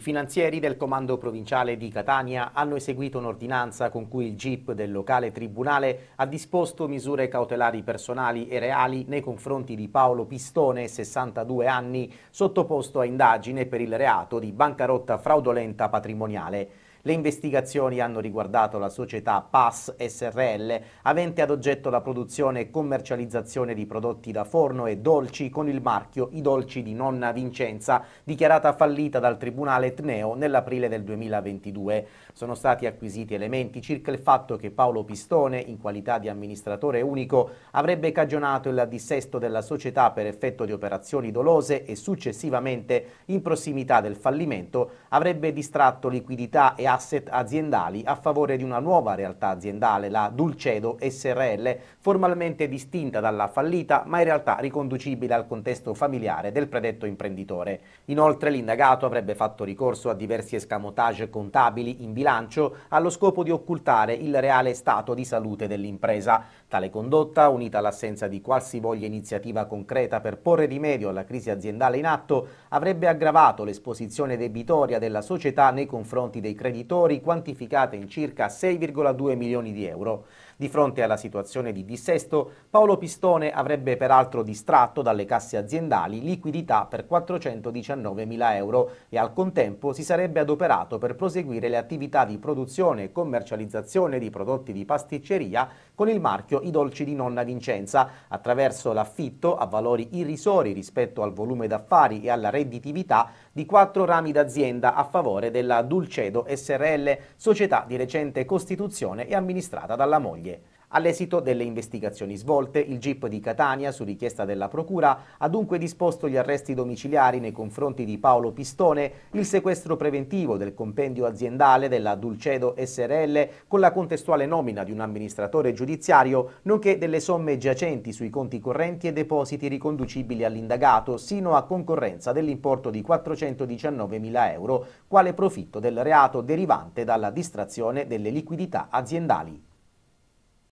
I finanzieri del Comando Provinciale di Catania hanno eseguito un'ordinanza con cui il GIP del locale tribunale ha disposto misure cautelari personali e reali nei confronti di Paolo Pistone, 62 anni, sottoposto a indagine per il reato di bancarotta fraudolenta patrimoniale. Le investigazioni hanno riguardato la società PAS SRL, avente ad oggetto la produzione e commercializzazione di prodotti da forno e dolci con il marchio I dolci di nonna Vincenza, dichiarata fallita dal Tribunale Etneo nell'aprile del 2022. Sono stati acquisiti elementi circa il fatto che Paolo Pistone, in qualità di amministratore unico, avrebbe cagionato il dissesto della società per effetto di operazioni dolose e successivamente, in prossimità del fallimento, avrebbe distratto liquidità e asset aziendali a favore di una nuova realtà aziendale, la Dulcedo SRL, formalmente distinta dalla fallita ma in realtà riconducibile al contesto familiare del predetto imprenditore. Inoltre l'indagato avrebbe fatto ricorso a diversi escamotage contabili in bilancio allo scopo di occultare il reale stato di salute dell'impresa. Tale condotta, unita all'assenza di qualsivoglia iniziativa concreta per porre rimedio alla crisi aziendale in atto, avrebbe aggravato l'esposizione debitoria della società nei confronti dei crediti imprenditori quantificate in circa 6,2 milioni di euro. Di fronte alla situazione di dissesto, Paolo Pistone avrebbe peraltro distratto dalle casse aziendali liquidità per 419 mila euro e al contempo si sarebbe adoperato per proseguire le attività di produzione e commercializzazione di prodotti di pasticceria con il marchio I dolci di nonna Vincenza, attraverso l'affitto a valori irrisori rispetto al volume d'affari e alla redditività di quattro rami d'azienda a favore della Dulcedo S. SRL, società di recente costituzione e amministrata dalla moglie. All'esito delle investigazioni svolte, il GIP di Catania, su richiesta della Procura, ha dunque disposto gli arresti domiciliari nei confronti di Paolo Pistone, il sequestro preventivo del compendio aziendale della Dulcedo SRL con la contestuale nomina di un amministratore giudiziario, nonché delle somme giacenti sui conti correnti e depositi riconducibili all'indagato, sino a concorrenza dell'importo di 419.000 euro, quale profitto del reato derivante dalla distrazione delle liquidità aziendali.